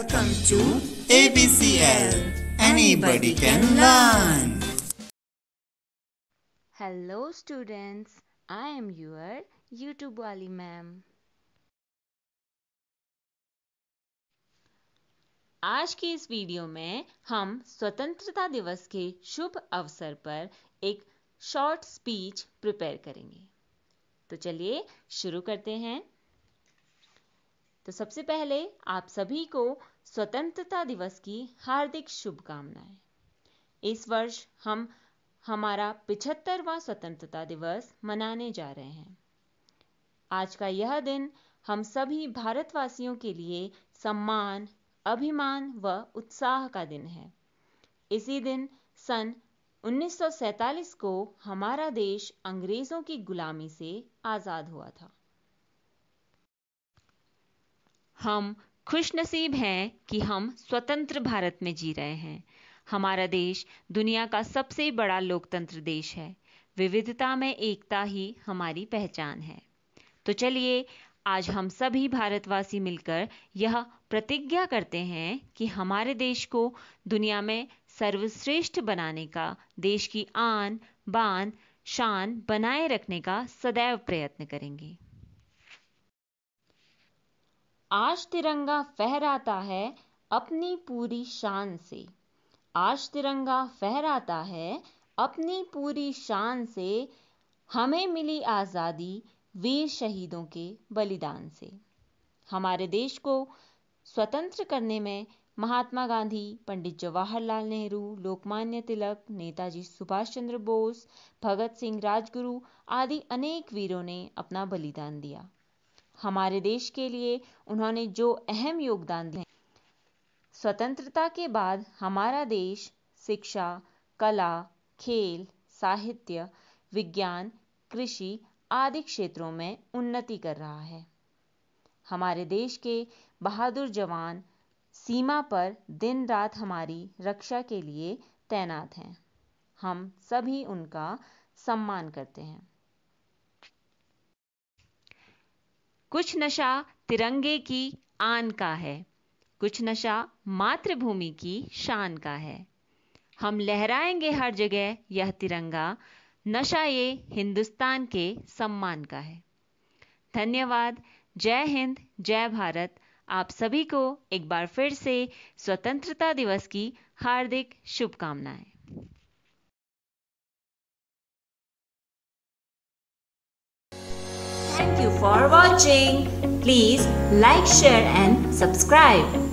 Welcome to ABCL. Anybody can learn. Hello students, I am your YouTube Wali ma'am. आज की इस video में हम स्वतंत्रता दिवस के शुभ अवसर पर एक शॉर्ट स्पीच प्रिपेयर करेंगे तो चलिए शुरू करते हैं तो सबसे पहले आप सभी को स्वतंत्रता दिवस की हार्दिक शुभकामनाएं इस वर्ष हम हमारा पिछहत्तरवा स्वतंत्रता दिवस मनाने जा रहे हैं आज का यह दिन हम सभी भारतवासियों के लिए सम्मान अभिमान व उत्साह का दिन है इसी दिन सन 1947 को हमारा देश अंग्रेजों की गुलामी से आज़ाद हुआ था हम खुशनसीब हैं कि हम स्वतंत्र भारत में जी रहे हैं हमारा देश दुनिया का सबसे बड़ा लोकतंत्र देश है विविधता में एकता ही हमारी पहचान है तो चलिए आज हम सभी भारतवासी मिलकर यह प्रतिज्ञा करते हैं कि हमारे देश को दुनिया में सर्वश्रेष्ठ बनाने का देश की आन बान शान बनाए रखने का सदैव प्रयत्न करेंगे आज तिरंगा फहराता है अपनी पूरी शान से आज तिरंगा फहराता है अपनी पूरी शान से हमें मिली आज़ादी वीर शहीदों के बलिदान से हमारे देश को स्वतंत्र करने में महात्मा गांधी पंडित जवाहरलाल नेहरू लोकमान्य तिलक नेताजी सुभाष चंद्र बोस भगत सिंह राजगुरु आदि अनेक वीरों ने अपना बलिदान दिया हमारे देश के लिए उन्होंने जो अहम योगदान दिया स्वतंत्रता के बाद हमारा देश शिक्षा कला खेल साहित्य विज्ञान कृषि आदि क्षेत्रों में उन्नति कर रहा है हमारे देश के बहादुर जवान सीमा पर दिन रात हमारी रक्षा के लिए तैनात हैं हम सभी उनका सम्मान करते हैं कुछ नशा तिरंगे की आन का है कुछ नशा मातृभूमि की शान का है हम लहराएंगे हर जगह यह तिरंगा नशा ये हिंदुस्तान के सम्मान का है धन्यवाद जय हिंद जय भारत आप सभी को एक बार फिर से स्वतंत्रता दिवस की हार्दिक शुभकामनाएं Thank you for watching. Please like, share and subscribe.